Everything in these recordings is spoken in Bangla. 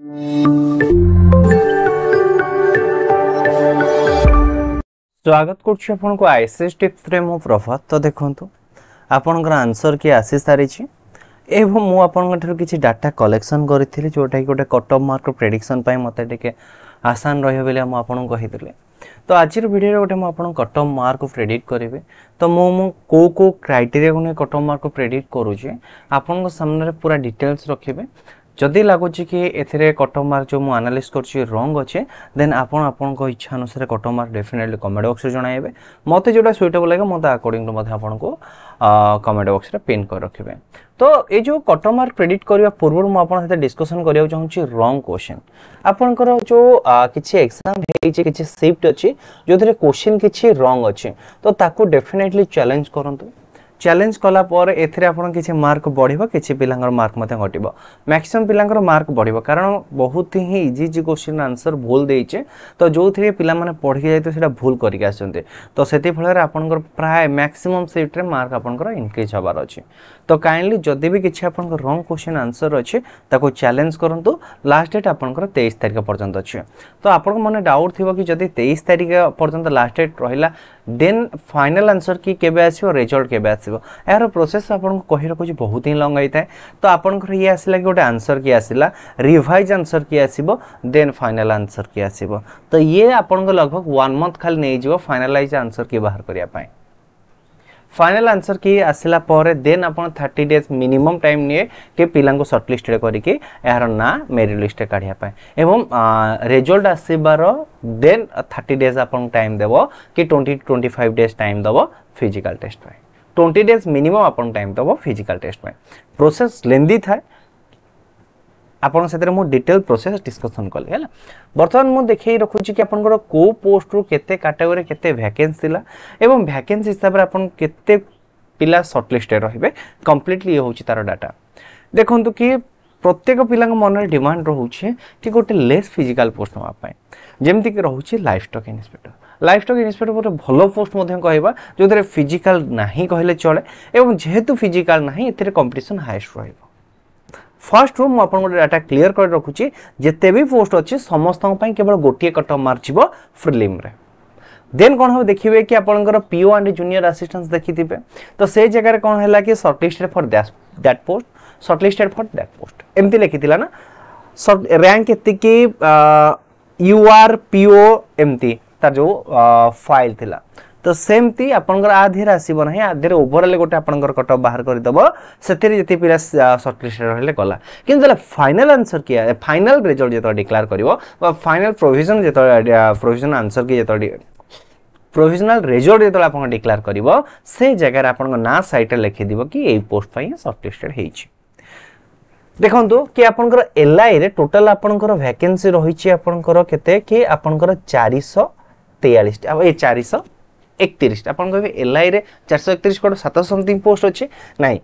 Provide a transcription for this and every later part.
ସ୍ୱାଗତ କରୁଛି ଆପଣଙ୍କୁ ଆଇସିଏସ୍ ଟିପ୍ସରେ ମୁଁ ପ୍ରଭାତ ତ ଦେଖନ୍ତୁ ଆପଣଙ୍କର ଆନ୍ସର୍ କିଏ ଆସିସାରିଛି ଏବଂ ମୁଁ ଆପଣଙ୍କ ଠାରୁ କିଛି ଡାଟା କଲେକ୍ସନ୍ କରିଥିଲି ଯେଉଁଟାକି ଗୋଟେ କଟ୍ ଅଫ୍ ମାର୍କ ପ୍ରେଡ଼ିକ୍ସନ୍ ପାଇଁ ମୋତେ ଟିକିଏ ଆସାନ ରହିବ ବୋଲି ମୁଁ ଆପଣଙ୍କୁ କହିଥିଲି ତ ଆଜିର ଭିଡ଼ିଓରେ ଗୋଟେ ମୁଁ ଆପଣଙ୍କ କଟ୍ ଅଫ୍ ମାର୍କକୁ ପ୍ରେଡ଼ିକ୍ଟ କରିବି ତ ମୁଁ ମୁଁ କେଉଁ କେଉଁ କ୍ରାଇଟେରିଆକୁ ନେଇ କଟ୍ ଅଫ୍ ମାର୍କକୁ ଆପଣଙ୍କ ସାମ୍ନାରେ ଯଦି ଲାଗୁଛି କି ଏଥିରେ କଟନ୍ ମାର୍କ ଯେଉଁ ମୁଁ ଆନାଲିସ୍ କରୁଛି ରଙ୍ଗ ଅଛି ଦେନ୍ ଆପଣ ଆପଣଙ୍କ ଇଚ୍ଛା ଅନୁସାରେ କଟନ୍ ମାର୍କ ଡେଫିନେଟଲି କମେଣ୍ଟ ବକ୍ସରେ ଜଣାଇବେ ମୋତେ ଯେଉଁଟା ସୁଇଟେବଲ୍ ଲାଗେ ମୁଁ ତା ଆକର୍ଡ଼ିଂରୁ ମଧ୍ୟ ଆପଣଙ୍କୁ କମେଣ୍ଟ ବକ୍ସରେ ପିନ୍ କରି ରଖିବେ ତ ଏଇ ଯେଉଁ କଟନ୍ ମାର୍କ ପ୍ରେଡ଼ିକ୍ଟ କରିବା ପୂର୍ବରୁ ମୁଁ ଆପଣଙ୍କ ସହିତ ଡିସ୍କସନ୍ କରିବାକୁ ଚାହୁଁଛି ରଙ୍ଗ କୋଶ୍ଚିନ୍ ଆପଣଙ୍କର ଯେଉଁ କିଛି ଏକ୍ଜାମ୍ ହେଇଛି କିଛି ସିଫ୍ଟ ଅଛି ଯେଉଁଥିରେ କୋଶ୍ଚିନ୍ କିଛି ରଙ୍ଗ ଅଛି ତ ତାକୁ ଡେଫିନେଟଲି ଚ୍ୟାଲେଞ୍ଜ କରନ୍ତୁ চ্যালেঞ্জ কলা পরে এতে আপনার কিছু মার্ক বড় কিছু পিলাঙ্কর মার্ক মধ্যে ঘটব ম্যাক্সিমম পিলাঙ্কর মার্ক বড় কারণ বহুত হি ইজি যে কোশ্চিন আনসর ভুল দিয়েছে তো যে পিলা মানে পড়ি যাই সেটা ভুল করি আসতে তো সেফলের আপনার প্রায় ম্যাক্সিমম সিট্রে মার্ক আপনার ইনক্রিজ হবার অছে তো কাইন্ডলি যদি বি কিছু আপনার রং কোশ্চিন আনসর অছে তাকে চ্যালেঞ্জ করতু লাস্ট ডেট আপনার তেইশ তারিখ পর্যন্ত অছে তো আপনার মনে ডাউট থাকবে কি যদি তেইশ তারিখ পর্যন্ত লাস্ট ডেট রহলা দেন ফাইনাল আনসর কি কেবে আসবে রেজল্ট কেবে আসবে ଆସିବ ଏହାର ପ୍ରୋସେସ୍ ଆପଣଙ୍କୁ କହି ରଖୁଛି ବହୁତ ହିଁ ଲଙ୍ଗ୍ ହେଇଥାଏ ତ ଆପଣଙ୍କର ଇଏ ଆସିଲା କି ଗୋଟେ ଆନ୍ସର୍ କିଏ ଆସିଲା ରିଭାଇଜ୍ ଆନ୍ସର୍ କିଏ ଆସିବ ଦେନ୍ ଫାଇନାଲ୍ ଆନ୍ସର୍ କିଏ ଆସିବ ତ ଇଏ ଆପଣଙ୍କ ଲଗଭଗ ୱାନ୍ ମନ୍ଥ ଖାଲି ନେଇଯିବ ଫାଇନାଲାଇଜ୍ ଆନ୍ସର୍ କିଏ ବାହାର କରିବା ପାଇଁ फाइनाल आंसर की आसला देन आप थर्टी डेज मिनिमम टाइम निए कि पिला सर्ट लिस्ट करके यार ना मेरी लिस्ट काढ़ापी एवं रेजल्ट आसबार देन थर्टी डेज आप टाइम देव कि twenty twenty five days time देव physical test twenty days minimum આપણને ટાઈમ ଦେବ ફિઝિકાલ ટેસ્ટ ପାଇଁ ପ୍ରୋସେସ୍ ଲେન્ધી થાય ଆପଣ ସେଥିରେ ମୁଁ ଡିଟେଲ୍ ପ୍ରୋସେସ୍ ଡିସ୍କସନ୍ କଲି ହେଲା ବର୍ତ୍ତମାନ ମୁଁ ଦେଖେଇ ରଖୁଛି କି ଆପଣଙ୍କର କେଉଁ ପୋଷ୍ଟରୁ କେତେ କାଟାଗୋରୀ କେତେ ଭ୍ୟାକେନ୍ସି ଥିଲା ଏବଂ ଭ୍ୟାକେନ୍ସି ହିସାବରେ ଆପଣ କେତେ ପିଲା ସର୍ଟଲିଷ୍ଟରେ ରହିବେ କମ୍ପ୍ଲିଟଲି ଇଏ ହେଉଛି ତାର ଡାଟା ଦେଖନ୍ତୁ କି ପ୍ରତ୍ୟେକ ପିଲାଙ୍କ ମନରେ ଡିମାଣ୍ଡ ରହୁଛି କି ଗୋଟେ ଲେସ୍ ଫିଜିକାଲ୍ ପୋଷ୍ଟ ନେବା ପାଇଁ ଯେମିତିକି ରହୁଛି livestock inspector livestock inspector ଗୋଟେ ଭଲ ପୋଷ୍ଟ ମଧ୍ୟ କହିବା ଯେଉଁଥିରେ ଫିଜିକାଲ ନାହିଁ କହିଲେ ଚଳେ ଏବଂ ଯେହେତୁ ଫିଜିକାଲ ନାହିଁ ଏଥିରେ କମ୍ପିଟିସନ୍ ହାଏଷ୍ଟ ରହିବ ଫାର୍ଷ୍ଟରୁ ମୁଁ ଆପଣଙ୍କ ଡାଟା କ୍ଲିୟର କରି ରଖୁଛି ଯେତେ ବି ପୋଷ୍ଟ ଅଛି ସମସ୍ତଙ୍କ ପାଇଁ କେବଳ ଗୋଟିଏ କଟ୍ ଅଫ୍ ମାର୍କ ଯିବ ଫିଲ୍ମରେ ଦେନ୍ କ'ଣ ହେବ ଦେଖିବେ କି ଆପଣଙ୍କର ପିଓ ଆଣ୍ଡ ଜୁନିୟର ଆସିଷ୍ଟାନ୍ସ ଦେଖିଥିବେ ତ ସେଇ ଜାଗାରେ କ'ଣ ହେଲା କି shortlisted for that post shortlisted for that post ଏମିତି ଲେଖିଥିଲା ନା ର୍ୟାଙ୍କ ଏତିକି ୟୁ ଆର୍ ପିଓ ଏମିତି तार जो फाइल थिला तो सेमती आपणकर आ धीरे आसवन आधे ओभरअल गोटे आपणकर कटअप बाहर करदेव से जी पिला सर्टलिस्ट रही गला कि फाइनाल आंसर किए फाइनाल रिजल्ट जो डिक्लेयर कर फाइनाल प्रोविजन जो प्रोविजन आंसर की जो प्रोविजनाल जो आप डिक्लेयर कर जगार आप ना सैट्रे कि पोस्ट सर्टलिस्टेड हो ଦେଖନ୍ତୁ କି ଆପଣଙ୍କର ଏଲ୍ଆଇରେ ଟୋଟାଲ ଆପଣଙ୍କର ଭ୍ୟାକେନ୍ସି ରହିଛି ଆପଣଙ୍କର କେତେ କି ଆପଣଙ୍କର তেয়াল্লিশটা अब ए चार सौ একত্রিশ আপনার কবে এলআইরে চারশো একত্রিশ কোটি সাতশো সমথিং পোস্ট অছে নাই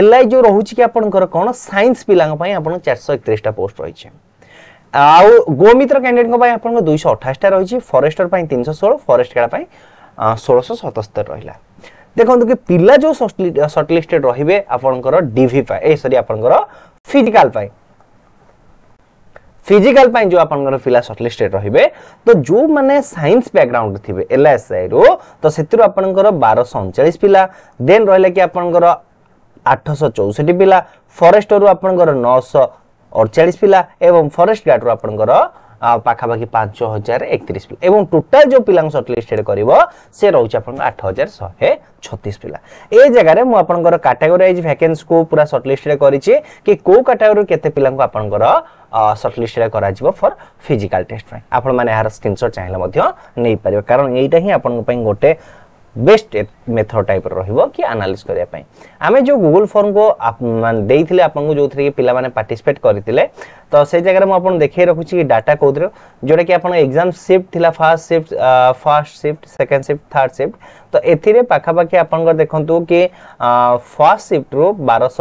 এলআই যে রয়েছে কি আপনার কোণ সাইন্স পিলা আপনার চারশো একত্রিশটা পোস্ট রয়েছে আউ গোমিত্র ক্যান্ডিডেট আপনার দুইশো অঠাশটা রয়েছে ফরেস্টর তিনশো ষোল ফরেস্ট গার্ড ষোলশো সতস্তর রহলা দেখুন কি পিলা যে সর্টলিস্টেড রহবে আপনার ডিভি এই সরি আপনার ফিজিকাল পাই ଫିଜିକାଲ ପାଇଁ ଯେଉଁ ଆପଣଙ୍କର ପିଲା ସଟଲିଷ୍ଟେଡ୍ ରହିବେ ତ ଯେଉଁମାନେ ସାଇନ୍ସ ବ୍ୟାକଗ୍ରାଉଣ୍ଡରେ ଥିବେ ଏଲ୍ଆଇଏସ୍ଆଇରୁ ତ ସେଥିରୁ ଆପଣଙ୍କର ବାରଶହ ଅଣଚାଳିଶ ପିଲା ଦେନ୍ ରହିଲା କି ଆପଣଙ୍କର ଆଠଶହ ଚଉଷଠି ପିଲା ଫରେଷ୍ଟରୁ ଆପଣଙ୍କର ନଅଶହ ଅଡ଼ଚାଳିଶ ପିଲା ଏବଂ ଫରେଷ୍ଟ ଗାର୍ଡ଼ରୁ ଆପଣଙ୍କର ପାଖାପାଖି ପାଞ୍ଚ ହଜାର ଏକତିରିଶ ପିଲା ଏବଂ ଟୋଟାଲ ଯେଉଁ ପିଲାଙ୍କୁ ସର୍ଟଲିଷ୍ଟେଡ୍ କରିବ ସେ ରହୁଛି ଆପଣଙ୍କର ଆଠ ହଜାର ଶହେ ଛତିଶ ପିଲା ଏ ଜାଗାରେ ମୁଁ ଆପଣଙ୍କର କାଟାଗୋରାଇଜ୍ ଭ୍ୟାକେନ୍ସିକୁ ପୁରା ସର୍ଟଲିଷ୍ଟେଡ୍ କରିଛି କି କେଉଁ କାଟାଗୋରିରୁ କେତେ ପିଲାଙ୍କୁ ଆପଣଙ୍କର ସର୍ଟଲିଷ୍ଟରେ କରାଯିବ ଫର୍ ଫିଜିକାଲ ଟେଷ୍ଟ ପାଇଁ ଆପଣମାନେ ଏହାର ସ୍କ୍ରିନଶଟ୍ ଚାହିଁଲେ ମଧ୍ୟ ନେଇପାରିବେ କାରଣ ଏଇଟା ହିଁ ଆପଣଙ୍କ ପାଇଁ ଗୋଟେ বেস্ট মেথড টাইপ্র রহব কি আনালিজ করা আমি যে গুগল ফর্ম কু দিয়ে আপনার যে পিলামানে পার্টিসিপেট করে তো সেই জায়গায় মু আপনার দেখাই রাখুছি ডাটা কোথাও যেটা কি আপনার এক্সাম সিফ্ট লা first shift first shift second shift third shift তো এর পাখাপাখি আপনার দেখুন কি ফার্স্ট সিফ্ট রু বারশ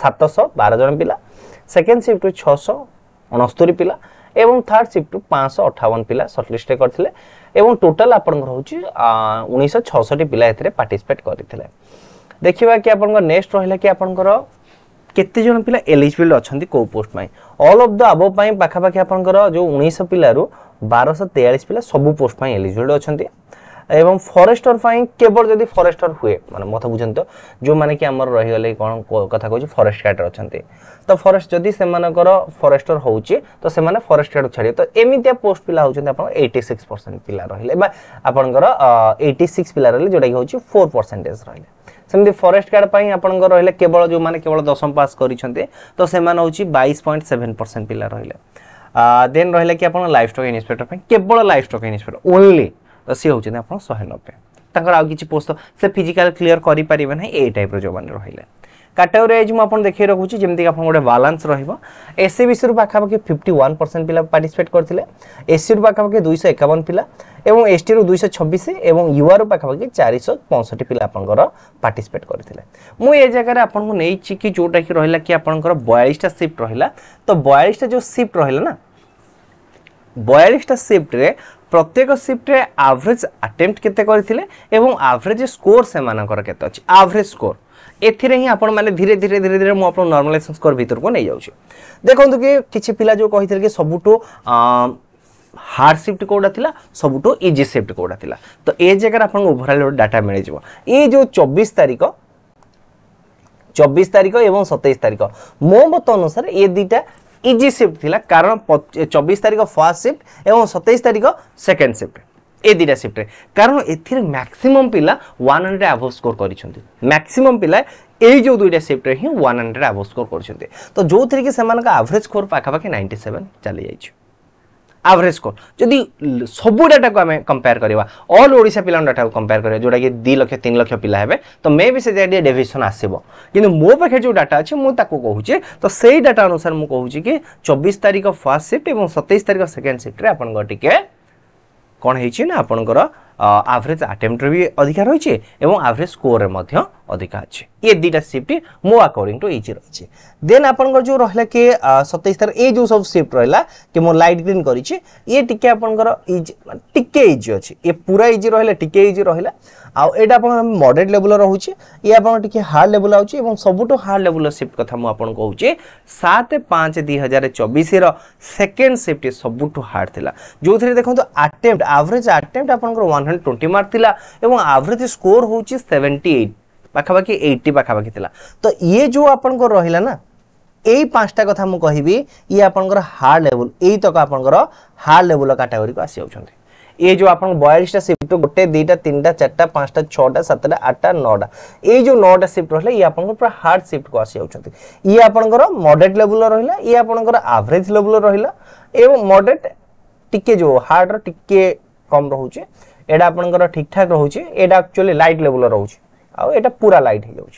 সাতশ বার জন পিলা সেকেন্ড সিফ্ট রু ছশ অনস্তরি পিলা এবং থার্ড সিফ্ট রু পাঁচশ অঠাবন পিলা সর্টলিস্টে করে এবং ଟୋଟାଲ ଆପଣଙ୍କର ହେଉଛି ଉଣେଇଶହ ଛଅଷଠି ପିଲା ଏଥିରେ ପାର୍ଟିସିପେଟ୍ କରିଥିଲେ ଦେଖିବା କି ଆପଣଙ୍କ ନେକ୍ସଟ ରହିଲା କି ଆପଣଙ୍କର କେତେଜଣ ପିଲା ଏଲିଜିବଲ୍ ଅଛନ୍ତି କେଉଁ ପୋଷ୍ଟ ପାଇଁ ଅଲ୍ ଅଫ୍ ଦ ଆବ ପାଇଁ ପାଖାପାଖି ଆପଣଙ୍କର ଯେଉଁ ଉଣେଇଶହ ପିଲାରୁ ବାରଶହ ତେୟାଳିଶ ପିଲା ସବୁ ପୋଷ୍ଟ ପାଇଁ ଏଲିଜିବଲ୍ ଅଛନ୍ତି এবং ফরেস্টর পাই কেবল যদি ফরেস্টর হুয়ে মানে মত বুঝন্তু যে মানে কি আমার রহিগলে কোন কথা কইছি ফরেস্ট গার্ড অছন্তি ତ ଫରେଷ୍ଟ ଯଦି ସେମାନଙ୍କର ଫରେଷ୍ଟର ହେଉଛି ତ ସେମାନେ ଫରେଷ୍ଟ ଆଡ଼ୁ ଛାଡ଼ିବେ ତ ଏମିତିଆ ପୋଷ୍ଟ ପିଲା ହେଉଛନ୍ତି ଆପଣ ଏଇଟି ସିକ୍ସ ପରସେଣ୍ଟ ପିଲା ରହିଲେ ବା ଆପଣଙ୍କର ଏଇଟି ସିକ୍ସ ପିଲା ରହିଲେ ଯେଉଁଟାକି ହେଉଛି ଫୋର୍ ପରସେଣ୍ଟେଜ ରହିଲେ ସେମିତି ଫରେଷ୍ଟ ଗାର୍ଡ଼ ପାଇଁ ଆପଣଙ୍କର ରହିଲେ କେବଳ ଯେଉଁମାନେ କେବଳ ଦଶମ ପାସ୍ କରିଛନ୍ତି ତ ସେମାନେ ହେଉଛି ବାଇଶ ପଏଣ୍ଟ ସେଭେନ୍ ପରସେଣ୍ଟ ପିଲା ରହିଲେ ଦେନ୍ ରହିଲା କି ଆପଣ ଲାଇଫ୍ ଷ୍ଟକ୍ ଇନ୍ସପେକ୍ଟର ପାଇଁ କେବଳ ଲାଇଫ୍ ଷ୍ଟକ୍ ଇନ୍ସପେକ୍ଟର ଓନ୍ଲି ତ ସିଏ ହେଉଛନ୍ତି ଆପଣ ଶହେ ନବେ ତାଙ୍କର ଆଉ କିଛି ପୋଷ୍ଟ ସେ ଫିଜିକାଲ କ୍ଲିୟର କରିପାରିବେ ନାହିଁ ଏଇ ଟାଇପ୍ର ଯେଉଁମାନେ ରହିଲେ କାଟାଗୋରି ୱାଇଜ୍ ମୁଁ ଆପଣ ଦେଖାଇ ରଖୁଛି ଯେମିତିକି ଆପଣ ଗୋଟେ ବାଲାନ୍ସ ରହିବ ଏସ୍ସି ବିସିରୁ ପାଖାପାଖି ଫିଫ୍ଟି ୱାନ୍ ପରସେଣ୍ଟ ପିଲା ପାର୍ଟିସିପେଟ୍ କରିଥିଲେ ଏସ୍ସିରୁ ପାଖାପାଖି ଦୁଇଶହ ଏକାବନ ପିଲା ଏବଂ ଏସ୍ଟିରୁ ଦୁଇଶହ ଛବିଶ ଏବଂ ୟୁଆରୁ ପାଖାପାଖି ଚାରିଶହ ପଞ୍ଚଷଠି ପିଲା ଆପଣଙ୍କର ପାର୍ଟିସିପେଟ୍ କରିଥିଲେ ମୁଁ ଏ ଜାଗାରେ ଆପଣଙ୍କୁ ନେଇଛି କି ଯେଉଁଟାକି ରହିଲା କି ଆପଣଙ୍କର ବୟାଳିଶଟା ସିଫ୍ଟ ରହିଲା ତ ବୟାଳିଶଟା ଯେଉଁ ସିଫ୍ଟ ରହିଲା ନା ବୟାଳିଶଟା ସିଫ୍ଟରେ প্রত্যেক সিফ্টে আভরেজ আটেম্প্ট কেতে করে এবং আভরেজ স্কোর সে কেতে অ আভরেজ স্কোর ଏଥିରେ ହିଁ ଆପଣମାନେ ଧୀରେ ଧୀରେ ଧୀରେ ଧୀରେ ମୁଁ ଆପଣ ନର୍ମାଲାଇଜେସନ୍ ସ୍କୋର ଭିତରକୁ ନେଇଯାଉଛି ଦେଖନ୍ତୁ କି କିଛି ପିଲା ଯେଉଁ କହିଥିଲେ କି ସବୁଠୁ हार्ड सिफ्ट कौटा थी सबुठू इजी सिफ्ट कौटा थी तो ये जगह आप ओभरअल गोटे डाटा मिल ये जो चौबीस तारीख चौबीस तारीख एवं सतैश तारीख मो मत अनुसार ये दुईटा इजी सिफ्ट थी कारण चौबीस तारीख फास्ट सिफ्ट एवं सतैश तारीख सेकेंड सिफ्ट ए दुटा सिफ्ट कारण एक्सीम पा वन हंड्रेड आभव स्कोर कर मैक्सीम पिला पा जो दुईटा सिफ्ट हिं वन हंड्रेड आभव स्कोर कर तो जो थी से सेवरेज स्कोर पाखापाखि नाइंटी सेवेन चली जाइए आभरेज स्कोर जदि सब डाटा को आम कंपेयर करवा अल ओा पिला डाटा को कंपेयर करवा जोटा कि दी लक्ष तीन लक्ष पिला है तो मे भी से जगह डेविएसन आसो कि मो पाखे जो डाटा अच्छे मुझे कहे तो से डाटा अनुसार मुझे कहूँ कि चौबीस तारीख फास्ट सिफ्ट और सतैश तारीख सेकेंड सिफ्ट आप टे କ'ଣ ହେଇଛି ନା ଆପଣଙ୍କର ଆଭରେଜ୍ ଆଟେମ୍ପ୍ଟରେ ବି ଅଧିକା ରହିଛି ଏବଂ ଆଭରେଜ୍ ସ୍କୋର୍ରେ ମଧ୍ୟ ଅଧିକା ଅଛି ଇଏ ଦୁଇଟା ସିଫ୍ଟ ମୋ ଆକର୍ଡିଂ ଟୁ ଏଇଚ୍ ରହିଛି ଦେନ୍ ଆପଣଙ୍କର ଯେଉଁ ରହିଲା କି ସତେଇଶ ତାରିଖ ଏଇ ଯେଉଁ ସବୁ ସିଫ୍ଟ ରହିଲା କି ମୁଁ ଲାଇଟ୍ ଗ୍ରୀନ୍ କରିଛି ଇଏ ଟିକେ ଆପଣଙ୍କର ଇଜି ଟିକେ ଇଜି ଅଛି ଇଏ ପୁରା ଇଜି ରହିଲା ଟିକେ ଇଜି ରହିଲା ଆଉ ଏଇଟା ଆପଣ ମଡରେଟ୍ ଲେବୁଲ ରହୁଛି ଇଏ ଆପଣ ଟିକେ ହାର୍ଡ ଲେବୁଲ ଆଉଛି ଏବଂ ସବୁଠୁ ହାର୍ଡ ଲେବୁଲର ସିଫ୍ଟ କଥା ମୁଁ ଆପଣଙ୍କୁ କହୁଛି ସାତ ପାଞ୍ଚ ଦୁଇ ହଜାର ଚବିଶର ସେକେଣ୍ଡ ସିଫ୍ଟ ସବୁଠୁ ହାର୍ଡ ଥିଲା ଯେଉଁଥିରେ ଦେଖନ୍ତୁ ଆଟେମ୍ପ୍ଟ ଆଭରେଜ ଆଟେମ୍ପ୍ଟ ଆପଣଙ୍କର ୱାନ୍ ହଣ୍ଡ୍ରେଡ଼ ଟ୍ୱେଣ୍ଟି ମାର୍କ ଥିଲା ଏବଂ ଆଭରେଜ ସ୍କୋର ହେଉଛି ସେଭେଣ୍ଟି ଏଇଟ୍ ପାଖାପାଖି ଏଇଟି ପାଖାପାଖି ଥିଲା ତ ଇଏ ଯେଉଁ ଆପଣଙ୍କର ରହିଲା ନା ଏଇ ପାଞ୍ଚଟା କଥା ମୁଁ କହିବି ଇଏ ଆପଣଙ୍କର ହାର୍ଡ଼ ଲେବୁଲ୍ ଏଇତକ ଆପଣଙ୍କର ହାର୍ଡ଼ ଲେବୁଲ୍ର କାଟାଗୋରିକୁ ଆସିଯାଉଛନ୍ତି ये जो आप बयालीसटा सीफ्ट गोटे दुईटा तीन चार्टा पाँचटा छटा सतटा आठटा नौटा ये जो नौटा सीफ्ट रहा ये आपको पूरा हार्ड सीफ्ट को आसी ये आपंकर मडरेट लेवल रहा ये आपंकर आभरेज लेवल रहा एवं मडरेट टी जो हार्ड रे कम रोचे यहाँ आपंकर ठीक ठाक रोचे यहाँ एक्चुअली लाइट लेवल रोचे आटा पूरा लाइट हो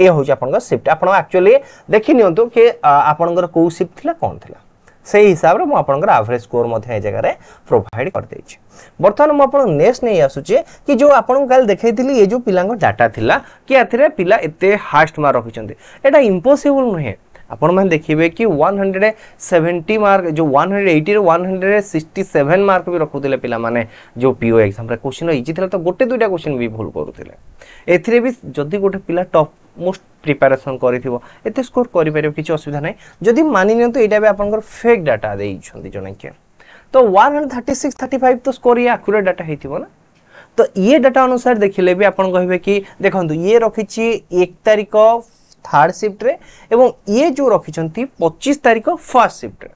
ये हूँ आप सीफ्ट आपचुअली देखनी कि आपंकर सीफ्ट थी कौन थी से हिसाब से मुझे आभरेज स्कोर ये जगह प्रोभाइड करदे बर्तमान मुझे नेक्स्ट नहीं आसुचे कि जो आप देखी ये जो पिला डाटा थी कि आती पिला एत हास्ट मार्क रखिंट यहाँ इम्पोसबल नुहे ଆପଣମାନେ ଦେଖିବେ କି ୱାନ୍ ହଣ୍ଡ୍ରେଡ଼ ସେଭେଣ୍ଟି ମାର୍କ ଯେଉଁ ୱାନ୍ ହଣ୍ଡ୍ରେଡ଼ ଏଇଟିରେ one hundred sixty seven mark ବି ରଖୁଥିଲେ ପିଲାମାନେ ଯେଉଁ ପି ଓ ଏକ୍ଜାମ୍ରେ କୋଶ୍ଚିନ୍ ଇଜି ଥିଲା ତ ଗୋଟେ ଦୁଇଟା କୋଶ୍ଚିନ୍ ବି ଭୁଲ କରୁଥିଲେ ଏଥିରେ ବି ଯଦି ଗୋଟେ ପିଲା ଟପ୍ ମୋଷ୍ଟ ପ୍ରିପାରେସନ୍ କରିଥିବ ଏତେ ସ୍କୋର କରିପାରିବ କିଛି ଅସୁବିଧା ନାହିଁ ଯଦି ମାନି ନିଅନ୍ତୁ ଏଇଟା ବି ଆପଣଙ୍କର ଫେକ୍ ଡାଟା ଦେଇଛନ୍ତି ଜଣେ କିଏ ତ one hundred thirty six thirty five ତ ସ୍କୋର ଇଏ ଆକୁରେଟ୍ ଡାଟା ହେଇଥିବ ନା ତ ଇଏ ଡାଟା ଅନୁସାରେ ଦେଖିଲେ ବି ଆପଣ କହିବେ କି ଦେଖନ୍ତୁ ଇଏ ରଖିଛି ଏକ ତାରିଖ থার্ড ସିଫ୍ଟରେ ଏବଂ ଇଏ ଯେଉଁ ରଖିଛନ୍ତି ପଚିଶ ତାରିଖ ଫାର୍ଷ୍ଟ ସିଫ୍ଟରେ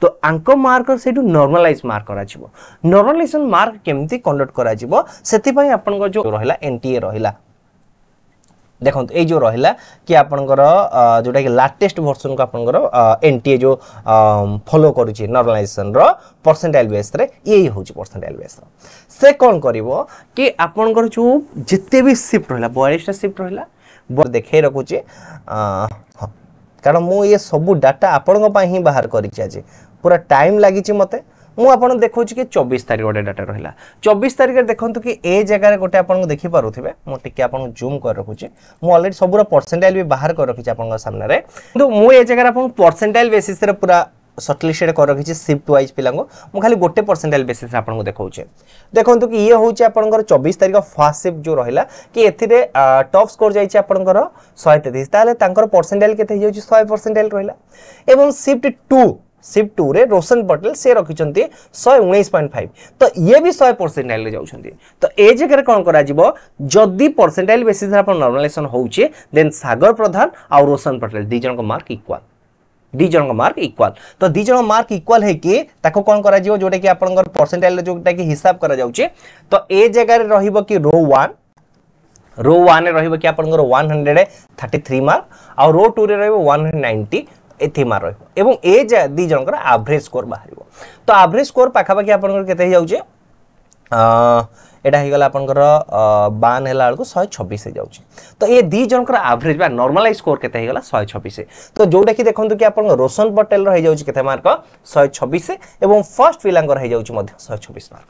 তো আঙ্ক মার্কর সেইটু নর্মালাইজ মার্ক করা যাব নর্মালাইজেসন মার্ক কেমতি কন্ডক্ট করা যাব সেপাই আপনার যে রহিলা এনটিএ রহিলা দেখুন এই যে রহিলা কি আপনার যেটা কি লাটেস্ট ভর্সন কু আপনার এনটিএ যে ফলো করুচি নর্মালাইজেসন র পরসেন্টাইল বেসরে ইয়ে হচ্ছে পরসেন্টাইল বেস সে কোণ করব কি আপনার যে যেতে বি সিফ্ট রহিলা বয়ালিশটা সিফ্ট রহিলা ଦେଖେଇ ରଖୁଛି କାରଣ ମୁଁ ଏ ସବୁ ଡାଟା ଆପଣଙ୍କ ପାଇଁ ହିଁ ବାହାର କରିଛି ଆଜି ପୁରା ଟାଇମ୍ ଲାଗିଛି ମୋତେ ମୁଁ ଆପଣଙ୍କୁ ଦେଖାଉଛି କି ଚବିଶ ତାରିଖ ଗୋଟେ ଡାଟା ରହିଲା ଚବିଶ ତାରିଖରେ ଦେଖନ୍ତୁ କି ଏ ଜାଗାରେ ଗୋଟେ ଆପଣଙ୍କୁ ଦେଖିପାରୁଥିବେ ମୁଁ ଟିକେ ଆପଣଙ୍କୁ ଜୁମ୍ କରି ରଖୁଛି ମୁଁ ଅଲରେଡ଼ି ସବୁର ପରସେଣ୍ଟାଇଲ୍ ବି ବାହାର କରି ରଖିଛି ଆପଣଙ୍କ ସାମ୍ନାରେ କିନ୍ତୁ ମୁଁ ଏ ଜାଗାରେ ଆପଣଙ୍କୁ ପରସେଣ୍ଟାଇଲ୍ ବେସିସ୍ରେ ପୁରା ସଟଲିସ୍ଟରେ କରି ରଖିଛି ସିଫ୍ଟ ୱାଇଜ୍ ପିଲାଙ୍କୁ ମୁଁ ଖାଲି ଗୋଟେ ପରସେଣ୍ଟାଇଲ୍ ବେସିସ୍ରେ ଆପଣଙ୍କୁ ଦେଖାଉଛି ଦେଖନ୍ତୁ କି ଇଏ ହେଉଛି ଆପଣଙ୍କର ଚବିଶ ତାରିଖ ଫାର୍ଷ୍ଟ ସିଫ୍ଟ ଯେଉଁ ରହିଲା କି ଏଥିରେ ଟପ୍ ସ୍କୋର୍ ଯାଇଛି ଆପଣଙ୍କର ଶହେ ତେତିଶ ତାହେଲେ ତାଙ୍କର ପରସେଣ୍ଟାଇଲ୍ କେତେ ହେଇଯାଉଛି ଶହେ ପରସେଣ୍ଟାଇଲ୍ ରହିଲା ଏବଂ ସିଫ୍ଟ ଟୁ ସିଫ୍ଟ ଟୁରେ ରୋଶନ ପଟେଲ ସେ ରଖିଛନ୍ତି ଶହେ ଉଣେଇଶ ପଏଣ୍ଟ ଫାଇଭ ତ ଇଏ ବି ଶହେ ପରସେଣ୍ଟାଇଲରେ ଯାଉଛନ୍ତି ତ ଏ ଜାଗାରେ କ'ଣ କରାଯିବ ଯଦି ପରସେଣ୍ଟାଇଲ ବେସିସ୍ରେ ଆପଣ ନର୍ମାଲାଇଜେସନ୍ ହେଉଛି ଦେନ୍ ସାଗର ପ୍ରଧାନ ଆଉ ରୋଶନ ପଟେଲ ଦୁଇ ଜଣଙ୍କ ମାର୍କ ଇକ୍ୱାଲ୍ ଦିଜଣଙ୍କ ମାର୍କ ଇକ୍ୱାଲ୍ ତ ଦିଜଣ ମାର୍କ ଇକ୍ୱାଲ୍ ହେଇକି ତାକୁ କ'ଣ କରାଯିବ ଯେଉଁଟାକି ଆପଣଙ୍କର ପରସେଣ୍ଟାଇଜ୍ ଯେଉଁଟାକି ହିସାବ କରାଯାଉଛି ତ ଏ ଜାଗାରେ ରହିବ କି ରୋ ୱାନ୍ ରୋ ୱାନ୍ରେ ରହିବ କି ଆପଣଙ୍କର one hundred thirty three mark ଆଉ ରୋ ଟୁରେ ରହିବ one hundred ninety eight mark ରହିବ ଏବଂ ଏ ଦୁଇ ଜଣଙ୍କର ଆଭରେଜ୍ ସ୍କୋର ବାହାରିବ ତ ଆଭରେଜ୍ ସ୍କୋର ପାଖାପାଖି ଆପଣଙ୍କର କେତେ ହେଇଯାଉଛି এটা হয়েগলা আপনার বান হলা বেড়ে শহে ছবিশ হয়ে যাচ্ছে তো এ দুই জনকর আভরেজ বা নর্মালাইজ স্কোর কেতে হয়েগলা শহে ছবিশ তো যেটা কি দেখুন কি আপনার রোশন পটেলর হয়ে যাচ্ছে কেতে মার্ক শহে ছবিশ এবং ফর্স্ট পিলাঙ্কর হয়ে যাচ্ছে শহে ছবিশ মার্ক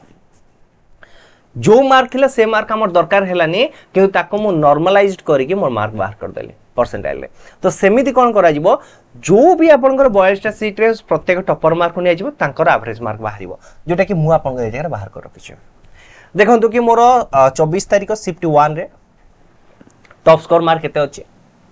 जो मार्क थिला से मार्क हमर दरकार हेलानी कि ताको मु नॉर्मलाइज्ड करके मोर मार्क बाहर कर देले परसेंटाइल तो सेमिति कोन करा जिवो जो भी आपनकर 42टा सीट रे प्रत्येक टॉपर मार्क नै जिवो तांकर एवरेज मार्क बाहरिवो जोटा कि मु आपनकर जगह बाहर कर रखिछु तो कि मोर 24 तारिख शिफ्ट 1 रे टॉप स्कोर मार्क केते अछि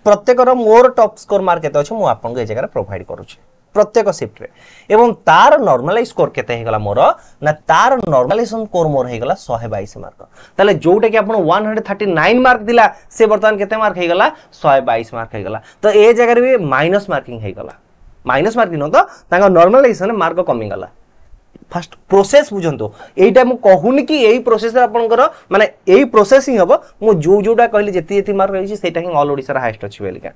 প্রত্যেকর মোর টপ স্কোর মার্ক কেতে অছে মু আপনকে এই জায়গায় প্রোভাইড করুছি ପ୍ରତ୍ୟେକ ସିଫ୍ଟରେ ଏବଂ ତାର ନର୍ମାଲାଇଜ୍ ସ୍କୋର କେତେ ହେଇଗଲା ମୋର ନା ତାର ନର୍ମାଲାଇଜେସନ୍ ସ୍କୋର ମୋର ହେଇଗଲା ଶହେ ବାଇଶ ମାର୍କ ତାହେଲେ ଯେଉଁଟାକି ଆପଣ one hundred thirty nine mark ଥିଲା ସେ ବର୍ତ୍ତମାନ କେତେ ମାର୍କ ହେଇଗଲା ଶହେ ବାଇଶ ମାର୍କ ହେଇଗଲା ତ ଏ ଜାଗାରେ ବି ମାଇନସ୍ ମାର୍କିଂ ହେଇଗଲା ମାଇନସ୍ ମାର୍କିଂ ନୁହଁ ତ ତାଙ୍କ ନର୍ମାଲାଇଜେସନ୍ ମାର୍କ କମିଗଲା ফার্স্ট প্রোসেস বুঝন্তু এইটা মু কহুনি কি এই প্রোসেস আপনকর মানে এই প্রোসেস হি হবো মু যো যোটা কইলি যেতি যেতি মার্ক রইছি সেটা হি অল ওড়িশার হাইস্ট অছি বেলিকা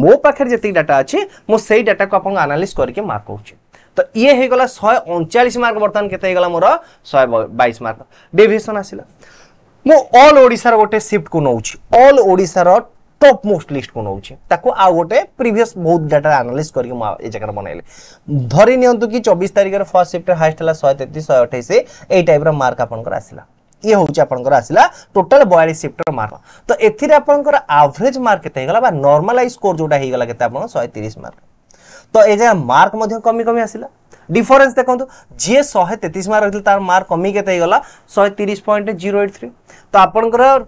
ମୋ ପାଖରେ ଯେତିକି ଡାଟା ଅଛି ମୁଁ ସେଇ ଡାଟାକୁ ଆପଣଙ୍କୁ ଆନାଲିସ୍ କରିକି ମାର୍କ କରୁଛି ତ ଇଏ ହେଇଗଲା ଶହେ ଅଣଚାଳିଶ ମାର୍କ ବର୍ତ୍ତମାନ କେତେ ହେଇଗଲା ମୋର ଶହେ ବାଇଶ ମାର୍କ ଡିଭିଜନ୍ ଆସିଲା ମୁଁ ଅଲ୍ ଓଡ଼ିଶାର ଗୋଟେ ସିଫ୍ଟକୁ ନେଉଛି ଅଲ୍ ଓଡ଼ିଶାର টপ মোস্ট লিস্ট কু নেছি তাকে আউ গোটে প্রিভিয়স বহুত ডাটা আনালিজ করি এই জায়গায় বনাইলি ধরি নিহত কি চবিশ তারিখের ফার্স্ট সিফ্টের হাইস্ট হল শহে তেত্রিশ শহে অঠাইশ এই টাইপর মার্ক আপনার আসলা ଇଏ ହେଉଛି ଆପଣଙ୍କର ଆସିଲା ଟୋଟାଲ ବୟାଳିଶ ସିଫ୍ଟର ମାର୍କ ତ ଏଥିରେ ଆପଣଙ୍କର ଆଭରେଜ ମାର୍କ କେତେ ହେଇଗଲା ବା ନର୍ମାଲାଇଜ ସ୍କୋର ଯୋଉଟା ହେଇଗଲା କେତେ ଆପଣଙ୍କର ଶହେ ତିରିଶ ମାର୍କ ତ ଏ ଜାଗା ମାର୍କ ମଧ୍ୟ କମି କମି ଆସିଲା ডিফরেন্স দেখুন যে শহে তেত্রিশ মার্ক রয়েছে তার মার্ক কমি কেতে হয়ে গলা শহে তিরিশ পয়েন্ট জিরো এইট থ্রি তো আপনার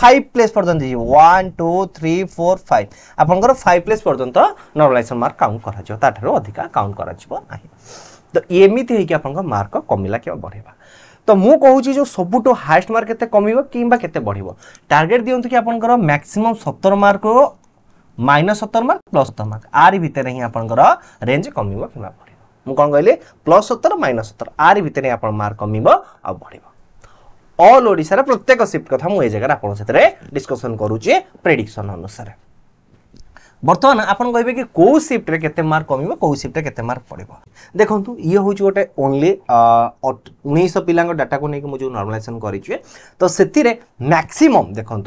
ফাইভ প্লেস পর্যন্ত যাব one two three four five আপনার ফাইভ প্লেস পর্যন্ত নর্মালাইজেসন মার্ক কাউন্ট করা তাঠার অধিকা কাউন্ট করা না তো এমিতি হয়েকি আপনার মার্ক কমিলা কিংবা বড়াইবা তো মু কৌছি যে সবুঠু হাইস্ট মার্ক কেতে কমিব কিংবা কেতে বড় টার্গেট দিও কি আপনার ম্যাক্সিমম সতর মার্ক মাইনস সতর মার্ক প্লস সতর মার্ক আরি ভিতরে হি আপনার রেঞ্জ কমিব কিংবা বড় মু কম কহিলি প্লস সতর মাইনস সতর আরি ভিতরে আপনার মার্ক কমিব আর বড় অল ওড়িশার প্রত্যেক সিফ্ট কথা মু এই জায়গায় আপনার সাথে ডিসকসন করুছি প্রেডিকশন অনুসারে বর্তমান আপনার কে কি কেউ সিফ্টরে কেতে মার্ক কমিব কেউ সিফ্টরে কেতে মার্ক পড়ব দেখুন ইয়ে হচ্ছে গোটে ওনলি উনিশ পিলাঙ্ ডাটাকে নিয়ে মু যে নর্মালাইজেসন করেছি তো সেতিরে ম্যাক্সিমম দেখুন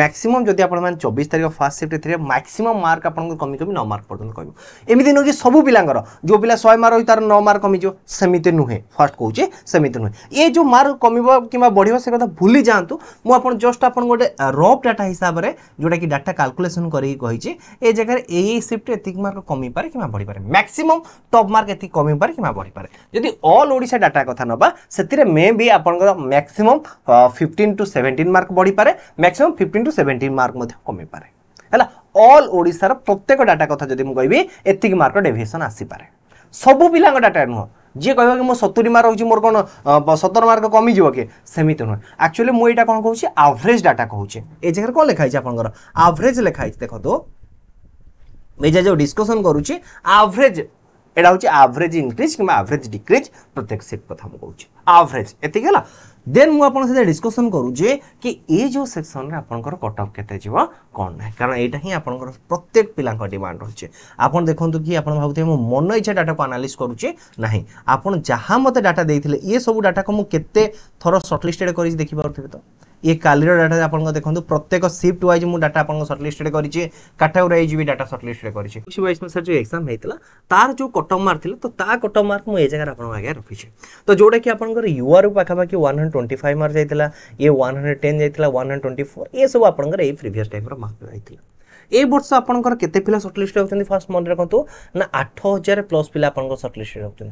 ম্যাক্সিমম যদি আপনার চব্বিশ তারিখ ফার্স্ট সিফ্টে থিলে ম্যাক্সিমম মার্ক আপনার কমি কমি ন মার্ক পর্যন্ত কমিব এমিতি নুহে যে সবু পিলাঙ্কর যে পিলা শহে মার্ক রয়েছে তার ন মার্ক কমিযোগ সেমিতি নুহে ফার্স্ট কৌছে সেমিতি নুহে এ যে মার্ক কমিব কিংবা বড়িব সে কথা ভুলি যাতে মু আপনার জস্ট আপনার গোটে রফ ডাটা হিসাবে যেটা কি ডাটা কাল্কুলেসন করি কী এ জায়গায় এই এই সিফ্টে এতিক মার্ক কমিপারে কিংবা বড়িপারে ম্যাক্সিমম টপ মার্ক এতিক কমিপারে কিংবা বড়িপারে যদি অল ওড়িশা ডাটা কথা নবা সেতিরে মে বি আপনার maximum fifteen to seventeen mark বড়িপারে maximum fifteen to seventeen mark মধ্যে কমিপারে হ্যাঁ অল ওড়িশার প্রত্যেক ডাটা কথা যদি মু কইবি এতিক মার্ক ডেভিয়েসন আসিপারে সবু পিলাঙ্ক ডাটা নুহ যে কহব কি মো সতুরি মার্ক হচ্ছে মোর কোণ সতর মার্ক কমিযোগ কি সেমিতি নুহে আকচুয়ালি মু এটা কোণ কুছি আভরেজ ডাটা কুছে এ জায়গায় কোণ লেখা হয়েছে আপনার আভরেজ লেখা হয়েছে দেখো ଏଇଟା ଯେଉଁ ଡିସ୍କସନ୍ କରୁଛି ଆଭରେଜ୍ ଏଇଟା ହେଉଛି ଆଭରେଜ୍ ଇନକ୍ରିଜ୍ କିମ୍ବା ଆଭରେଜ୍ ଡିକ୍ରିଜ୍ ପ୍ରତ୍ୟେକ ସିଟ୍ କଥା ମୁଁ କହୁଛି ଆଭରେଜ୍ ଏତିକି ହେଲା ଦେନ୍ ମୁଁ ଆପଣଙ୍କ ସହିତ ଡିସ୍କସନ୍ କରୁଛି କି ଏ ଯେଉଁ ସେକ୍ସନ୍ରେ ଆପଣଙ୍କର କଟ୍ ଅଫ୍ କେତେ ଯିବ କ'ଣ ନାହିଁ କାରଣ ଏଇଟା ହିଁ ଆପଣଙ୍କର ପ୍ରତ୍ୟେକ ପିଲାଙ୍କ ଡିମାଣ୍ଡ ରହିଛି ଆପଣ ଦେଖନ୍ତୁ କି ଆପଣ ଭାବୁଥିବେ ମୁଁ ମନ ଇଚ୍ଛା ଡାଟାକୁ ଆନାଲିସ୍ କରୁଛି ନାହିଁ ଆପଣ ଯାହା ମୋତେ ଡାଟା ଦେଇଥିଲେ ଇଏ ସବୁ ଡାଟାକୁ ମୁଁ କେତେ ଥର ସର୍ଟଲିଷ୍ଟେଡ଼୍ କରିଛି ଦେଖିପାରୁଥିବେ ତ ये कालीर डाटा आप देखो प्रत्येक सिफ्ट वाइज मुझे डाटा आप सर्टलीस्ट करें काटागोरी वाइज भी डाटा सर्टलीस्ट करें वाइज में सर जो एक्जाम होता तार जो कटअप मार्क थी तो कटअप मार्क मुझे जगह आप आगे रखी तो जोटा कि आपंकर युआर पाखापाखी one hundred twenty five mark जाता है ये वन हंड्रेड टेन जाता है वन हंड्रेड ट्वेंटी फोर ये सब आपंकर ये प्रिभस मार्क रही ए वर्ष আপনার কেতে পিলা সর্টলিস্ট হচ্ছেন ফার্স্ট মনে রাখতু না আঠ হাজার প্লস পিলা আপনার সর্টলিস্ট হচ্ছেন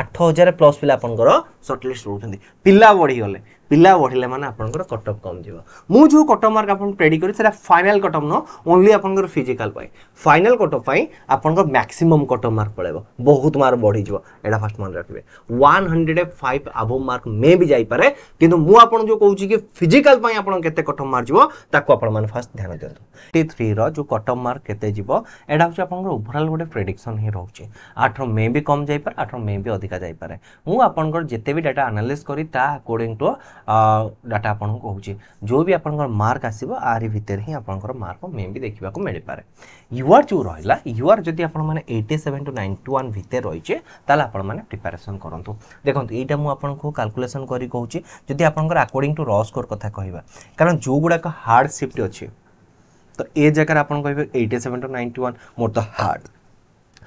আঠ হাজার প্লস পিলা আপনার সর্টলিস্ট রয়েছেন পিলা বড়িগলে ପିଲା ବଢ଼ିଲେ ମାନେ ଆପଣଙ୍କର କଟ୍ ଅଫ୍ କମିଯିବ ମୁଁ ଯେଉଁ କଟ୍ ଅଫ୍ ମାର୍କ ଆପଣଙ୍କୁ ପ୍ରେଡିକ୍ଟ କରିବି ସେଇଟା ଫାଇନାଲ୍ କଟ୍ ଅଫ୍ ନୁହଁ ଓନ୍ଲି ଆପଣଙ୍କର ଫିଜିକାଲ୍ ପାଇଁ ଫାଇନାଲ୍ କଟ୍ ଅଫ୍ ପାଇଁ ଆପଣଙ୍କ ମ୍ୟାକ୍ସିମମ୍ କଟ୍ ଅଫ୍ ମାର୍କ ପଳେଇବ ବହୁତ ମାର୍କ ବଢ଼ିଯିବ ଏଇଟା ଫାଷ୍ଟ ମନେ ରଖିବେ one hundred five above mark maybe ଯାଇପାରେ କିନ୍ତୁ ମୁଁ ଆପଣଙ୍କୁ ଯେଉଁ କହୁଛି କି ଫିଜିକାଲ୍ ପାଇଁ ଆପଣ କେତେ କଟ୍ ଅଫ୍ ମାର୍କ ଯିବ ତାକୁ ଆପଣମାନେ ଫାଷ୍ଟ ଧ୍ୟାନ ଦିଅନ୍ତୁ ଟି ଥ୍ରୀର ଯେଉଁ କଟ୍ ଅଫ୍ ମାର୍କ କେତେ ଯିବ ଏଇଟା ହେଉଛି ଆପଣଙ୍କର ଓଭରାଲ୍ ଗୋଟେ ପ୍ରେଡିକ୍ସନ୍ ହିଁ ରହୁଛି ଆଠର ମେ ବି କମ୍ ଯାଇପାରେ ଆଠର ମେ ବି ଅଧିକା ଯାଇପାରେ ମୁଁ ଆପଣଙ୍କର ଯେତେ ବି ଡାଟା ଆନାଲିସ୍ କରି ତା ଆକର୍ଡ଼ିଂ ଟୁ ଡାଟା ଆପଣଙ୍କୁ କହୁଛି ଯେଉଁ ବି ଆପଣଙ୍କର ମାର୍କ ଆସିବ ଆରି ଭିତରେ ହିଁ ଆପଣଙ୍କର ମାର୍କ ମେ ବି ଦେଖିବାକୁ ମିଳିପାରେ ୟୁଆର୍ ଯେଉଁ ରହିଲା ୟୁଆର୍ ଯଦି ଆପଣମାନେ eighty seven to ninety one ଭିତରେ ରହିଛେ ତାହେଲେ ଆପଣମାନେ ପ୍ରିପାରେସନ୍ କରନ୍ତୁ ଦେଖନ୍ତୁ ଏଇଟା ମୁଁ ଆପଣଙ୍କୁ କାଲକୁଲେସନ୍ କରି କହୁଛି ଯଦି ଆପଣଙ୍କର ଆକର୍ଡ଼ିଂ ଟୁ ର ସ୍କୋର୍ କଥା କହିବା କାରଣ ଯେଉଁଗୁଡ଼ାକ ହାର୍ଡ଼ ସିଫ୍ଟ ଅଛି ତ ଏ ଜାଗାରେ ଆପଣ କହିବେ eighty seven to ninety one ମୋର ତ ହାର୍ଡ଼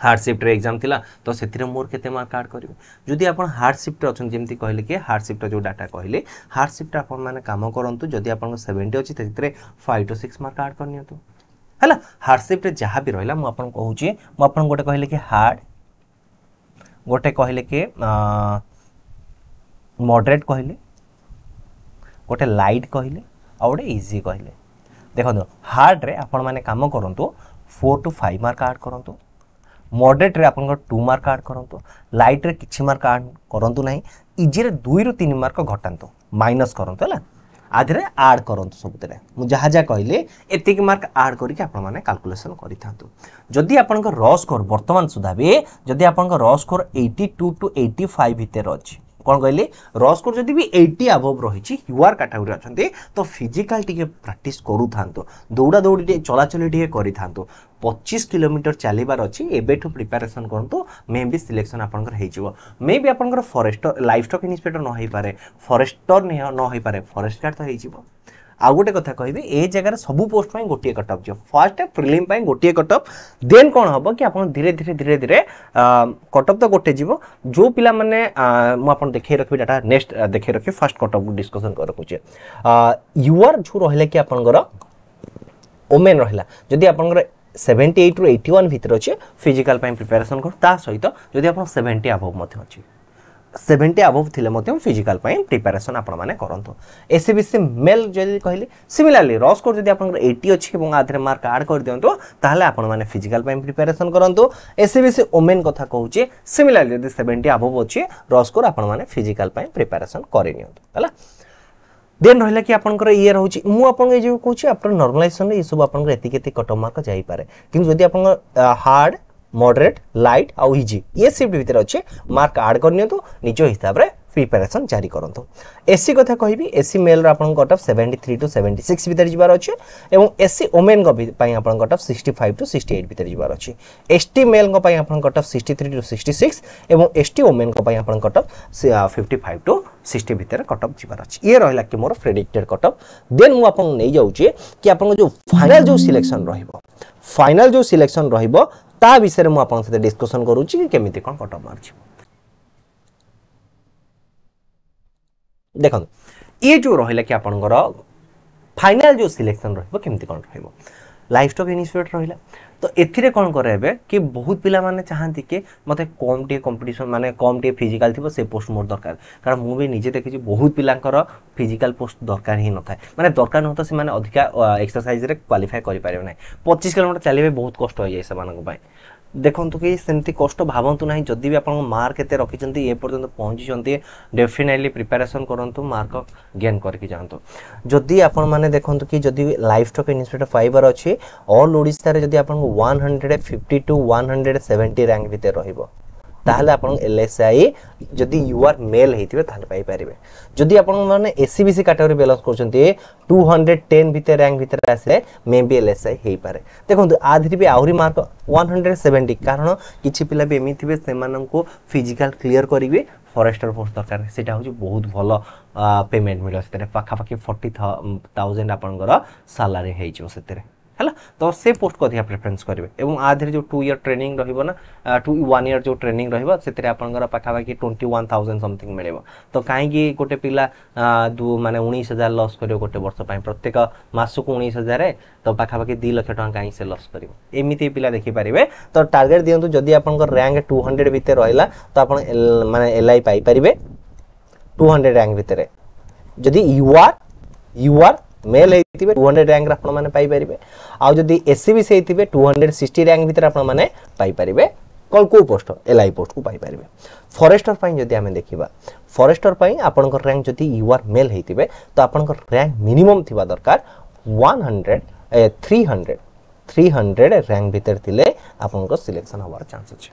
ହାର୍ଡ଼ ସିଫ୍ଟରେ ଏକ୍ଜାମ୍ ଥିଲା ତ ସେଥିରେ ମୋର କେତେ ମାର୍କ ଆଡ଼ କରିବ ଯଦି ଆପଣ ହାର୍ଡ଼ ସିଫ୍ଟରେ ଅଛନ୍ତି ଯେମିତି କହିଲେ କି ହାର୍ଡ଼ ସିଫ୍ଟର ଯେଉଁ ଡାଟା କହିଲେ ହାର୍ଡ଼ ସିଫ୍ଟରେ ଆପଣମାନେ କାମ କରନ୍ତୁ ଯଦି ଆପଣଙ୍କ ସେଭେଣ୍ଟି ଅଛି ସେଥିରେ five to six mark add କରିନିଅନ୍ତୁ ହେଲା ହାର୍ଡ଼ ସିଫ୍ଟରେ ଯାହା ବି ରହିଲା ମୁଁ ଆପଣଙ୍କୁ କହୁଛି ମୁଁ ଆପଣଙ୍କୁ ଗୋଟେ କହିଲେ କି ହାର୍ଡ଼ ଗୋଟେ କହିଲେ କି ମଡ଼ରେଟ୍ କହିଲେ ଗୋଟେ ଲାଇଟ୍ କହିଲେ ଆଉ ଗୋଟେ ଇଜି କହିଲେ ଦେଖନ୍ତୁ ହାର୍ଡ଼ରେ ଆପଣମାନେ କାମ କରନ୍ତୁ four to five mark add କରନ୍ତୁ ମଡେରେଟ୍ରେ ଆପଣଙ୍କର ଟୁ ମାର୍କ ଆଡ଼୍ କରନ୍ତୁ ଲାଇଟ୍ରେ କିଛି ମାର୍କ ଆଡ଼୍ କରନ୍ତୁ ନାହିଁ ଇଜିରେ ଦୁଇରୁ ତିନି ମାର୍କ ଘଟାନ୍ତୁ ମାଇନସ୍ କରନ୍ତୁ ହେଲା ଆଧିରେ ଆଡ଼୍ କରନ୍ତୁ ସବୁଥିରେ ମୁଁ ଯାହା ଯାହା କହିଲି ଏତିକି ମାର୍କ ଆଡ଼୍ କରିକି ଆପଣମାନେ କାଲକୁଲେସନ୍ କରିଥାନ୍ତୁ ଯଦି ଆପଣଙ୍କ ର ସ୍କୋର୍ ବର୍ତ୍ତମାନ ସୁଦ୍ଧା ବି ଯଦି ଆପଣଙ୍କ ର score eighty two to eighty five ଭିତରେ ଅଛି କ'ଣ କହିଲେ ର ସ୍କୋର ଯଦି ବି ଏଇଟି ଆଭଭ୍ ରହିଛି ୟୁଆର୍ କାଟାଗୋରୀ ଅଛନ୍ତି ତ ଫିଜିକାଲ ଟିକେ ପ୍ରାକ୍ଟିସ୍ କରୁଥାନ୍ତୁ ଦୌଡ଼ା ଦୌଡ଼ି ଟିକେ ଚଲାଚଲି ଟିକେ କରିଥାନ୍ତୁ ପଚିଶ କିଲୋମିଟର ଚାଲିବାର ଅଛି ଏବେଠୁ ପ୍ରିପାରେସନ୍ କରନ୍ତୁ ମେ ବି ସିଲେକ୍ସନ୍ ଆପଣଙ୍କର ହେଇଯିବ ମେ ବି ଆପଣଙ୍କର ଫରେଷ୍ଟର ଲାଇଫ୍ ଷ୍ଟକ୍ ଇନ୍ସପେକ୍ଟର ନ ହେଇପାରେ ଫରେଷ୍ଟର ନ ହେଇପାରେ ଫରେଷ୍ଟ ଗାର୍ଡ଼ ତ ହେଇଯିବ আউ গোটে কথা কহিবি এ জায়গার সবু পোস্ট পাই গোটিয়ে কটঅফ যাব ফার্স্ট প্রিলিম পাই গোটিয়ে কটঅফ দেন কোণ হব কি আপনার ধীরে ধীরে ধীরে ধীরে কটঅফ তো গোটে যাব যে পিলা মানে মু আপনার দেখাই রাখবি ডাটা নেক্সট দেখাই রাখবি ফার্স্ট কটঅফ ডিসকসন রখুছে ইউআর যে রহলে কি আপনার ওমেন রহলা যদি আপনার সেভেন্টি এইট রু এইটি ওয়ান ভিতরে অছে ফিজিকাল প্রিপারেসন করুন তা সহিত যদি আপনার সেভেন্টি আভব মধ্যে অছে সেভেন্টি আবভ থিলে মধ্যে ফিজিকাল পাই প্রিপারেসন আপনার করতু এসিবিসি মেল যদি কহিলি সিমিলারলি রস কোড যদি আপনার এইটি অছি এবং আধারে মার্ক আড করে দিও তাহলে আপনার ফিজিকাল পাই প্রিপারেসন করতু এসিবিসি ওমেন কথা কুচি সিমিলারলি যদি সেভেন্টি আবভ অছি রস কোড আপনার ফিজিকাল পাই প্রিপারেসন করে নিও হল দেন রহলা কি আপনার ইয়ে রয়েছে মু আপনার এই যে কুচি আপনার নর্মালাইজেসন এসব আপনার এত এত কট মার্ক যাইপরে কিন্তু যদি আপনার হার্ড ମଡରେଟ୍ ଲାଇଟ୍ ଆଉ ଇଜି ଇଏ ସିଫ୍ଟ ଭିତରେ ଅଛି ମାର୍କ ଆଡ଼୍ କରିନିଅନ୍ତୁ ନିଜ ହିସାବରେ ପ୍ରିପାରେସନ୍ ଜାରି କରନ୍ତୁ ଏସ୍ସି କଥା କହିବି ଏସ୍ସି ମେଲ୍ର ଆପଣଙ୍କ cut off seventy three to seventy six ଭିତରେ ଯିବାର ଅଛି ଏବଂ ଏସ୍ସି ଓମେନ୍ଙ୍କ ପାଇଁ ଆପଣଙ୍କ cut off sixty five to sixty eight ଭିତରେ ଯିବାର ଅଛି ଏସ୍ଟି ମେଲ୍ଙ୍କ ପାଇଁ ଆପଣଙ୍କ cut off sixty three to sixty six ଏବଂ ଏସ୍ଟି ଓମେନ୍ଙ୍କ ପାଇଁ ଆପଣଙ୍କ cut off fifty five to sixty ଭିତରେ କଟ୍ ଅଫ୍ ଯିବାର ଅଛି ଇଏ ରହିଲା କି ମୋର ପ୍ରେଡିକ୍ଟେଡ୍ କଟ୍ ଅଫ୍ ଦେନ୍ ମୁଁ ଆପଣଙ୍କୁ ନେଇଯାଉଛି କି ଆପଣଙ୍କ ଯେଉଁ ଫାଇନାଲ୍ ଯେଉଁ ସିଲେକ୍ସନ୍ ରହିବ ফাইনাল যে সিলেকশন রহব ତା ବିଷୟରେ ମୁଁ ଆପଣଙ୍କ ସହିତ ଡିସ୍କସନ୍ କରୁଛି କି କେମିତି କ'ଣ କଟ ମାରୁଛି ଦେଖନ୍ତୁ ଇଏ ଯେଉଁ ରହିଲା କି ଆପଣଙ୍କର ଫାଇନାଲ୍ ଯେଉଁ ସିଲେକ୍ସନ୍ ରହିବ କେମିତି କ'ଣ ରହିବ ଲାଇଫ୍ ଷ୍ଟକ୍ ଇନିସିଏଟ୍ ରହିଲା ତ ଏଥିରେ କ'ଣ କରେ ଏବେ କି ବହୁତ ପିଲାମାନେ ଚାହାନ୍ତି କି ମୋତେ କମ୍ ଟିକେ କମ୍ପିଟିସନ୍ ମାନେ କମ୍ ଟିକେ ଫିଜିକାଲ୍ ଥିବ ସେ ପୋଷ୍ଟ ମୋର ଦରକାର କାରଣ ମୁଁ ବି ନିଜେ ଦେଖିଛି ବହୁତ ପିଲାଙ୍କର ଫିଜିକାଲ୍ ପୋଷ୍ଟ ଦରକାର ହିଁ ନଥାଏ ମାନେ ଦରକାର ନୁହଁ ସେମାନେ ଅଧିକା ଏକ୍ସରସାଇଜ୍ରେ କ୍ୱାଲିଫାଏ କରିପାରିବେ ନାହିଁ ପଚିଶ କିଲୋମିଟର ଚାଲିବେ ବହୁତ କଷ୍ଟ ହୋଇଯାଏ ସେମାନଙ୍କ ପାଇଁ ଦେଖନ୍ତୁ କି ସେମିତି କଷ୍ଟ ଭାବନ୍ତୁ ନାହିଁ ଯଦି ବି ଆପଣଙ୍କ ମାର୍କ କେତେ ରଖିଛନ୍ତି ଏ ପର୍ଯ୍ୟନ୍ତ ପହଞ୍ଚିଛନ୍ତି ଡେଫିନେଟଲି ପ୍ରିପାରେସନ୍ କରନ୍ତୁ ମାର୍କ ଗେନ୍ କରିକି ଯାଆନ୍ତୁ ଯଦି ଆପଣମାନେ ଦେଖନ୍ତୁ କି ଯଦି ଲାଇଫ୍ ଷ୍ଟକ୍ ଇନ୍ଷ୍ଟିଚ୍ୟୁଟ୍ ପାଇବାର ଅଛି ଅଲ୍ ଓଡ଼ିଶାରେ ଯଦି ଆପଣଙ୍କୁ one hundred fifty to one hundred seventy rank ଭିତରେ ରହିବ ତାହେଲେ ଆପଣ ଏଲ୍ ଏସ୍ ଆଇ ଯଦି ୟୁ ଆର୍ ମେଲ୍ ହେଇଥିବେ ତାହେଲେ ପାଇପାରିବେ ଯଦି ଆପଣମାନେ S C B C category balance କରୁଛନ୍ତି ଟୁ ହଣ୍ଡ୍ରେଡ଼ ଟେନ୍ ଭିତରେ ର୍ୟାଙ୍କ ଭିତରେ ଆସିଲେ maybe L S I ହେଇପାରେ ଦେଖନ୍ତୁ ଆ ଦେହରେ ବି ଆହୁରି ମାର୍କ ୱାନ୍ ହଣ୍ଡ୍ରେଡ଼ ସେଭେଣ୍ଟି କାରଣ କିଛି ପିଲା ବି ଏମିତି ଥିବେ ସେମାନଙ୍କୁ ଫିଜିକାଲ କ୍ଲିଅର କରିବେ ফরেস্টর ফোর্স দরকার সেটা হচ্ছে বহুত ভাল পেমেন্ট মিলবে সেতে পাখাপাখি ফর্টি থাউজেন্ড আপনার স্যালারি হয়ে যাব সেতে है तो से पोस्ट को अधिक प्रिफरेन्स करेंगे आधे जो टू इयर ट्रेनिंग रहा टू वन इयर जो ट्रेनिंग रही है से पाखापाखि ट्वेंटी वन थाउजेंड समथिंग मिले तो कहीं गोटे पिला मैंने उन्नीस हजार लस कर गोटे वर्ष प्रत्येक मसक उन्नीस हजार तो पाखापाखि दु लक्ष टा कहीं से लस कर एमती पिला देखिपारे तो टार्गेट दिखाँ जदि आप रैंक टू हंड्रेड भितर तो आप मैंने एल आई पाइपर टू हंड्रेड रैंक भितर जदि U R U R male হয়েছে টু হন্ড্রেড র্যাঙ্ক আপনার পাইপারে আদি এসিবিস হয়েছে টু হন্ড্রেড সিক্সটি র্যাঙ্ক ভিতরে আপনার পাইপারে কল কেউ পোস্ট এলআই পোস্ট কু পাইপারে ফরেস্টর যদি আমি দেখা ফরেস্টর আপনার র্যাঙ্ক যদি ইউ আর মেল হয়েছে তো আপনার র্যাঙ্ক মিনিমম থাকা দরকার one hundred three hundred three hundred rank ভিতরে লে আপনার সিলেকশন হওয়ার চান্স আছে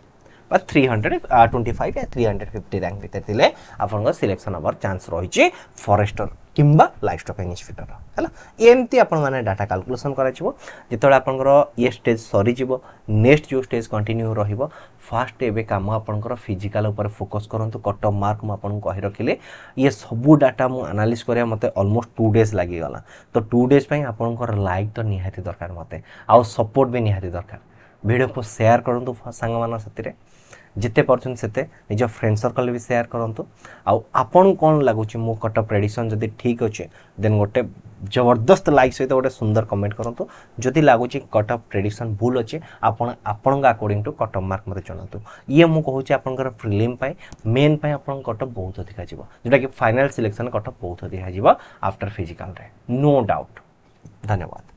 বা three hundred twenty five three hundred fifty rank ଭିତରେ ଥିଲେ ଆପଣଙ୍କର ସିଲେକ୍ସନ୍ ହେବାର ଚାନ୍ସ ରହିଛି ଫରେଷ୍ଟର কিংবা লাইফ স্টক ইনস্টিট্যুটর হল এমতি আপনার ডাটা কাল্কুলেসন করা যেত আপনার ইয়ে স্টেজ সরিযোগ নেক্সট যে স্টেজ কন্টিনিউ রহব ফার্স্ট এবে কাম আপনার ফিজিকাল উপরে ফোকস করতু কট অফ মার্ক মু আপনার কহি রাখলে ইয়ে সবু ডাটা মু আনালিজ করা মতো অলমোস্ট টু ডেজ লাগিগলা তো টু ডেজ পাই আপনার লাইক তো নিহতি দরকার মতো আও সপোর্ট বি নিহতি দরকার ভিডিওকে সেয়ার করতু সাংমানের সাথে ଯେତେ ପାରୁଛନ୍ତି ସେତେ ନିଜ ଫ୍ରେଣ୍ଡ ସର୍କଲ୍ ବି ସେୟାର କରନ୍ତୁ ଆଉ ଆପଣଙ୍କୁ କ'ଣ ଲାଗୁଛି ମୋ କଟକ ପ୍ରେଡ଼ିକ୍ସନ୍ ଯଦି ଠିକ୍ ଅଛି ଦେନ୍ ଗୋଟେ ଜବରଦସ୍ତ ଲାଇକ୍ ସହିତ ଗୋଟେ ସୁନ୍ଦର କମେଣ୍ଟ କରନ୍ତୁ ଯଦି ଲାଗୁଛି କଟ୍ ଅଫ୍ ପ୍ରେଡ଼ିକ୍ସନ୍ ଭୁଲ ଅଛି ଆପଣ ଆପଣଙ୍କ according to cut off mark ମୋତେ ଜଣାନ୍ତୁ ଇଏ ମୁଁ କହୁଛି ଆପଣଙ୍କର ଫିଲ୍ମ ପାଇଁ ମେନ୍ ପାଇଁ ଆପଣଙ୍କ କଟ୍ ଅଫ୍ ବହୁତ ଅଧିକା ଯିବ ଯେଉଁଟାକି ଫାଇନାଲ୍ ସିଲେକ୍ସନ୍ କଟ୍ ଅଫ୍ ବହୁତ ଅଧିକା ଯିବ ଆଫ୍ଟର ଫିଜିକାଲ୍ରେ ନୋ ଡାଉଟ୍ ଧନ୍ୟବାଦ